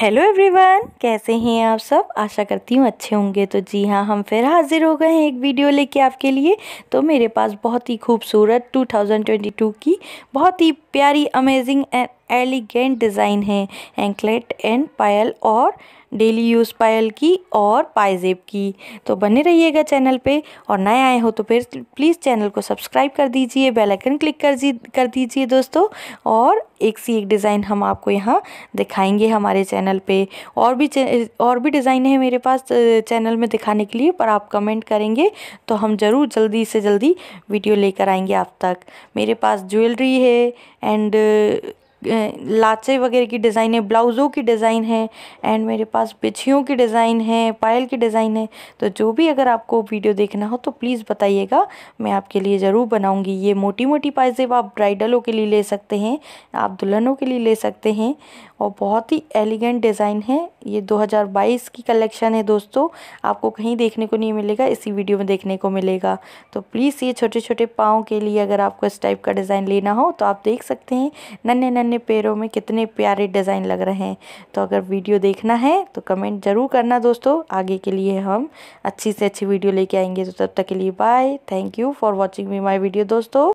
hello everyone कैसे हैं आप सब आशा करती हूँ अच्छे होंगे तो जी हाँ हम फिर हाजिर हो गए हैं एक वीडियो लेके आपके लिए तो मेरे पास बहुत ही खूबसूरत 2022 की बहुत ही प्यारी अमेजिंग एंड एलिगेंट डिज़ाइन है एंकलेट एंड पायल और डेली यूज़ पायल की और पाइजेब की तो बने रहिएगा चैनल पे और नए आए हो तो फिर प्लीज़ चैनल को सब्सक्राइब कर दीजिए बेल आइकन क्लिक कर जी कर दीजिए दोस्तों और एक से एक डिज़ाइन हम आपको यहाँ दिखाएंगे हमारे चैनल पे और भी और भी डिज़ाइन है मेरे पास चैनल में दिखाने के लिए पर आप कमेंट करेंगे तो हम ज़रूर जल्दी से जल्दी वीडियो लेकर आएंगे आप तक मेरे पास ज्वेलरी है एंड लाचे वगैरह की डिज़ाइन है ब्लाउज़ों की डिज़ाइन है एंड मेरे पास बिछियों की डिज़ाइन है पायल की डिज़ाइन है तो जो भी अगर आपको वीडियो देखना हो तो प्लीज़ बताइएगा मैं आपके लिए ज़रूर बनाऊंगी ये मोटी मोटी पाइजेब आप ब्राइडलों के लिए ले सकते हैं आप दुल्हनों के लिए ले सकते हैं और बहुत ही एलिगेंट डिज़ाइन है ये 2022 की कलेक्शन है दोस्तों आपको कहीं देखने को नहीं मिलेगा इसी वीडियो में देखने को मिलेगा तो प्लीज़ ये छोटे छोटे पाओं के लिए अगर आपको इस टाइप का डिज़ाइन लेना हो तो आप देख सकते हैं नन्हे नन्हे पैरों में कितने प्यारे डिज़ाइन लग रहे हैं तो अगर वीडियो देखना है तो कमेंट ज़रूर करना दोस्तों आगे के लिए हम अच्छी से अच्छी वीडियो लेके आएंगे तो तब तक के लिए bye thank you for watching me my video दोस्तों